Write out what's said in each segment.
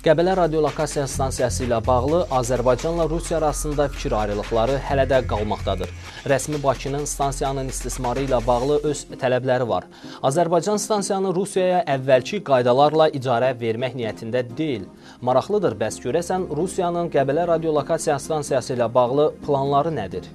Qəbələ radiolokasiya stansiyası ilə bağlı Azərbaycanla Rusiya arasında fikir ayrılıqları hələ də qalmaqdadır. Rəsmi Bakının stansiyanın istismarı ilə bağlı öz tələbləri var. Azərbaycan stansiyanı Rusiyaya əvvəlki qaydalarla icarə vermək niyyətində deyil. Maraqlıdır, bəs görəsən Rusiyanın Qəbələ radiolokasiya stansiyası ilə bağlı planları nədir?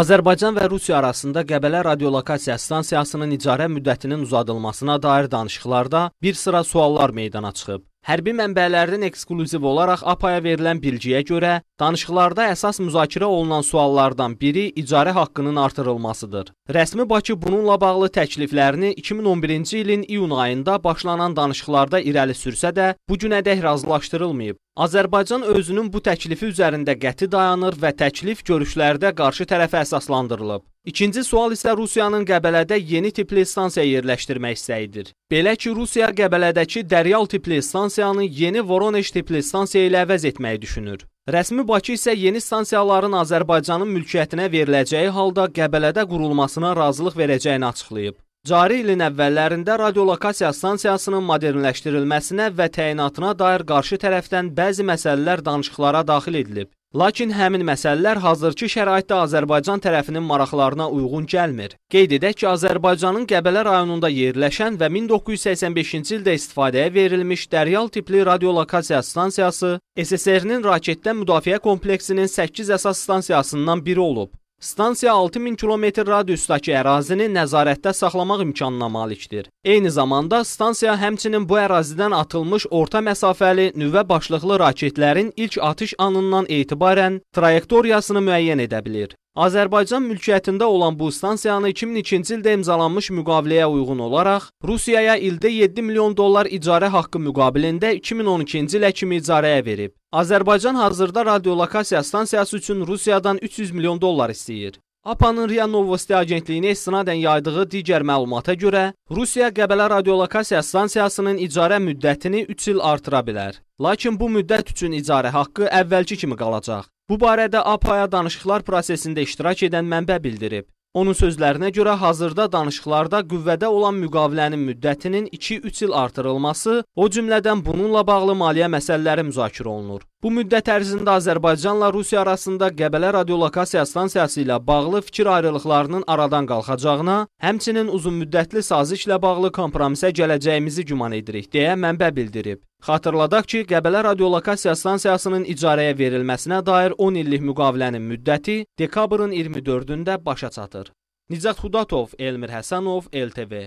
Azərbaycan və Rusiya arasında Qəbələ radiolokasiya stansiyasının icarə müddətinin uzadılmasına dair danışıqlarda bir sıra suallar meydana çıxıb. Hərbi mənbələrdən ekskluziv olaraq APAya verilən bilgiyə görə, danışıqlarda əsas müzakirə olunan suallardan biri icarə haqqının artırılmasıdır. Rəsmi Bakı bununla bağlı təkliflərini 2011-ci ilin iyun ayında başlanan danışıqlarda irəli sürsə də, bu günədək razılaşdırılmayıb. Azərbaycan özünün bu təklifi üzərində qəti dayanır və təklif görüşlərdə qarşı tərəfə əsaslandırılıb. İkinci sual isə Rusiyanın Qəbələdə yeni tipli stansiya yerləşdirmək istəyidir. Belə ki, Rusiya Qəbələdəki Dəryal tipli stansiyanı yeni Voronej tipli stansiya ilə əvəz etməyi düşünür. Rəsmi Bakı isə yeni stansiyaların Azərbaycanın mülkiyyətinə veriləcəyi halda Qəbələdə qurulmasına razılıq verəcəyini açıqlayıb. Cari ilin əvvəllərində radiolokasiya stansiyasının modernləşdirilməsinə və təyinatına dair qarşı tərəfdən bəzi məsələlər danışıqlara daxil edilib. Lakin həmin məsələlər hazırki şəraitdə Azərbaycan tərəfinin maraqlarına uyğun gəlmir. Qeyd edək ki, Azərbaycanın Qəbələ rayonunda yerləşən və 1985-ci ildə istifadəyə verilmiş Dəryal tipli radiolokasiya stansiyası SSR-nin raketdən müdafiə kompleksinin 8 əsas stansiyasından biri olub. Stansiya 6000 km radiusdakı ərazini nəzarətdə saxlamaq imkanına malikdir. Eyni zamanda stansiya həmçinin bu ərazidən atılmış orta məsafəli nüvə başlıqlı raketlərin ilk atış anından etibarən trayektoriyasını müəyyən edə bilir. Azərbaycan mülkiyyətində olan bu stansiyanı 2002-ci ildə imzalanmış müqaviləyə uyğun olaraq Rusiyaya ildə 7 milyon dollar icarə haqqı müqabilində 2012-ci ilə kimi icarəyə verib. Azərbaycan hazırda radiolokasiya stansiyası üçün Rusiyadan 300 milyon dollar istəyir. APA-nın RIA Novosti agentliyinə istinadən yaydığı digər məlumata görə, Rusiya Qəbələ radiolokasiya stansiyasının icarə müddətini 3 il artıra bilər. Lakin bu müddət üçün icarə haqqı əvvəlki kimi qalacaq. Bu barədə APAya danışıqlar prosesində iştirak edən mənbə bildirib. Onun sözlərinə görə hazırda danışıqlarda qüvvədə olan müqavilənin müddətinin 2-3 il artırılması, o cümlədən bununla bağlı maliyyə məsələləri müzakirə olunur. Bu müddət ərzində Azərbaycanla Rusiya arasında Qəbələ radiolokasiya stansiyası ilə bağlı fikir ayrılıqlarının aradan qalxacağına, həmçinin uzunmüddətli sazişlə bağlı kompromisə gələcəyimizi güman edirik deyə mənbə bildirib. Xatırladaq ki, Qəbələ radiolokasiya stansiyasının icarəyə verilməsinə dair 10 illik müqavilənin müddəti dekabrın 24-də başa çatır. Nicat Xudatov, Elmir Həsənov, LTV